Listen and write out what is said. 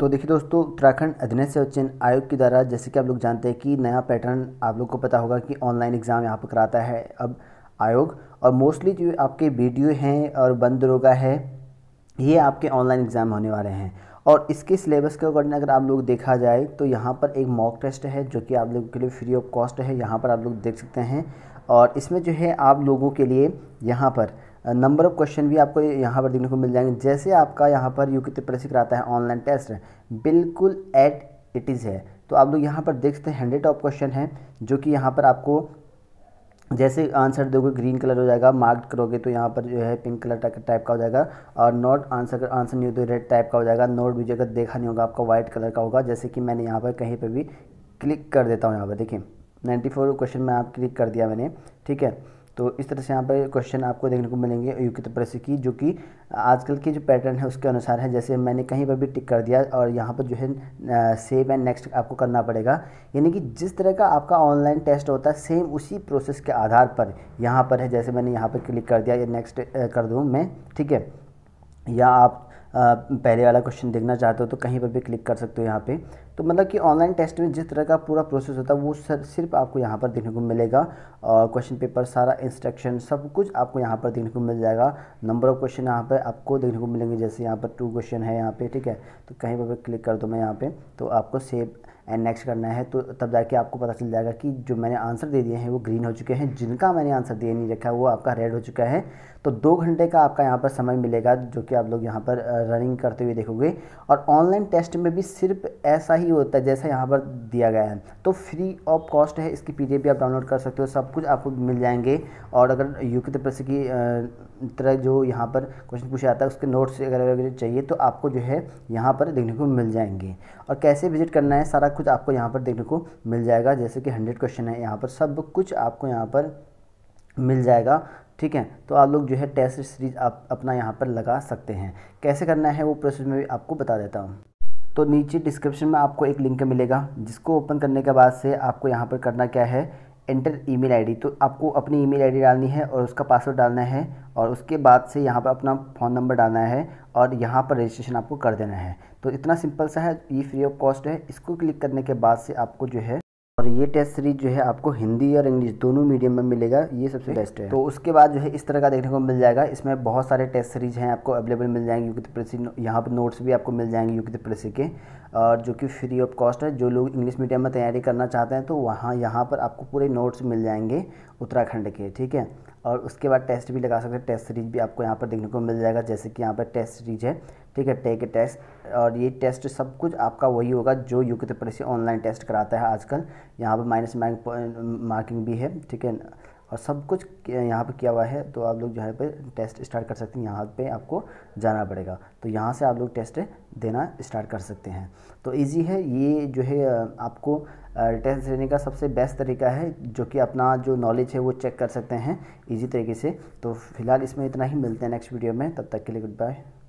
तो देखिए दोस्तों उत्तराखंड अधीन चयन आयोग के द्वारा जैसे कि आप लोग जानते हैं कि नया पैटर्न आप लोग को पता होगा कि ऑनलाइन एग्ज़ाम यहाँ पर कराता है अब आयोग और मोस्टली जो आपके वीडियो हैं और बंद रोगा है ये आपके ऑनलाइन एग्ज़ाम होने वाले हैं और इसके सिलेबस के अकॉर्डिंग अगर आप लोग देखा जाए तो यहाँ पर एक मॉक टेस्ट है जो कि आप लोगों के लिए फ्री ऑफ कॉस्ट है यहाँ पर आप लोग देख सकते हैं और इसमें जो है आप लोगों के लिए यहाँ पर नंबर ऑफ क्वेश्चन भी आपको यहाँ पर देखने को मिल जाएंगे जैसे आपका यहाँ पर यू की त्रिपरासी आता है ऑनलाइन टेस्ट बिल्कुल एट इट इज़ है तो आप लोग यहाँ पर देख सकते हैं हंड्रेड ऑफ क्वेश्चन है जो कि यहाँ पर आपको जैसे आंसर दोगे ग्रीन कलर हो जाएगा मार्क्ड करोगे तो यहाँ पर जो है पिंक कलर टाइप का हो जाएगा और नॉट आंसर आंसर नहीं हो तो रेड टाइप का हो जाएगा नोट भी जगह देखा नहीं होगा आपका वाइट कलर का होगा जैसे कि मैंने यहाँ पर कहीं पर भी क्लिक कर देता हूँ यहाँ पर देखिए नाइन्टी फोर क्वेश्चन में आप क्लिक कर दिया मैंने ठीक है तो इस तरह से यहाँ पर क्वेश्चन आपको देखने को मिलेंगे युक्त प्रश्न की जो कि आजकल की जो पैटर्न है उसके अनुसार है जैसे मैंने कहीं पर भी टिक कर दिया और यहाँ पर जो है सेव एंड नेक्स्ट आपको करना पड़ेगा यानी कि जिस तरह का आपका ऑनलाइन टेस्ट होता है सेम उसी प्रोसेस के आधार पर यहाँ पर है जैसे मैंने यहाँ पर क्लिक कर दिया या नेक्स्ट कर दूँ मैं ठीक है या आप पहले वाला क्वेश्चन देखना चाहते हो तो कहीं पर भी क्लिक कर सकते हो यहाँ पे तो मतलब कि ऑनलाइन टेस्ट में जिस तरह का पूरा प्रोसेस होता है वो सर सिर्फ आपको यहाँ पर देखने को मिलेगा और क्वेश्चन पेपर सारा इंस्ट्रक्शन सब कुछ आपको यहाँ पर देखने को मिल जाएगा नंबर ऑफ क्वेश्चन यहाँ पर आपको देखने को मिलेंगे जैसे यहाँ पर टू क्वेश्चन है यहाँ पर ठीक है तो कहीं पर भी क्लिक कर दो मैं यहाँ पर तो आपको सेव एंड नेक्स्ट करना है तो तब जाके आपको पता चल जाएगा कि जो मैंने आंसर दे दिए हैं वो ग्रीन हो चुके हैं जिनका मैंने आंसर दिए नहीं रखा वो आपका रेड हो चुका है तो दो घंटे का आपका यहाँ पर समय मिलेगा जो कि आप लोग यहाँ पर रनिंग करते हुए देखोगे और ऑनलाइन टेस्ट में भी सिर्फ ऐसा ही होता है जैसा यहाँ पर दिया गया है तो फ्री ऑफ कॉस्ट है इसकी पी भी आप डाउनलोड कर सकते हो सब कुछ आपको मिल जाएंगे और अगर यू के तरफ की तरह जो यहाँ पर क्वेश्चन पूछा जाता है उसके नोट्स वगैरह वगैरह चाहिए तो आपको जो है यहाँ पर देखने को मिल जाएंगे और कैसे विजिट करना है सारा कुछ आपको यहाँ पर देखने को मिल जाएगा जैसे कि हंड्रेड क्वेश्चन है यहाँ पर सब कुछ आपको यहाँ पर मिल जाएगा ठीक है तो आप लोग जो है टेस्ट सीरीज आप अपना यहाँ पर लगा सकते हैं कैसे करना है वो प्रोसेस में भी आपको बता देता हूँ तो नीचे डिस्क्रिप्शन में आपको एक लिंक मिलेगा जिसको ओपन करने के बाद से आपको यहाँ पर करना क्या है एंटर ईमेल आईडी तो आपको अपनी ईमेल आईडी डालनी है और उसका पासवर्ड डालना है और उसके बाद से यहाँ पर अपना फ़ोन नंबर डालना है और यहाँ पर रजिस्ट्रेशन आपको कर देना है तो इतना सिंपल सा है ये फ्री ऑफ कॉस्ट है इसको क्लिक करने के बाद से आपको जो है और ये टेस्ट सीरीज जो है आपको हिंदी और इंग्लिश दोनों मीडियम में मिलेगा ये सबसे बेस्ट है तो उसके बाद जो है इस तरह का देखने को मिल जाएगा इसमें बहुत सारे टेस्ट सीरीज हैं आपको अवेलेबल मिल जाएंगे यूकित प्रेसी यहाँ पर नोट्स भी आपको मिल जाएंगे यूकित प्रेसी के और जो कि फ्री ऑफ कॉस्ट है जो लोग इंग्लिश मीडियम में तैयारी करना चाहते हैं तो वहाँ यहाँ पर आपको पूरे नोट्स मिल जाएंगे उत्तराखंड के ठीक है और उसके बाद टेस्ट भी लगा सकते हैं टेस्ट सीरीज भी आपको यहाँ पर देखने को मिल जाएगा जैसे कि यहाँ पर टेस्ट सीरीज है ठीक है टेक टेस्ट और ये टेस्ट सब कुछ आपका वही होगा जो यू के त्रिपुरा से ऑनलाइन टेस्ट कराता है आजकल यहाँ पर माइनस मार्किंग भी है ठीक है और सब कुछ यहाँ पे किया हुआ है तो आप लोग जो है पे टेस्ट स्टार्ट कर सकते हैं यहाँ पे आपको जाना पड़ेगा तो यहाँ से आप लोग टेस्ट देना स्टार्ट कर सकते हैं तो इजी है ये जो है आपको टेस्ट देने का सबसे बेस्ट तरीका है जो कि अपना जो नॉलेज है वो चेक कर सकते हैं इजी तरीके से तो फिलहाल इसमें इतना ही मिलते हैं नेक्स्ट वीडियो में तब तक के लिए गुड बाय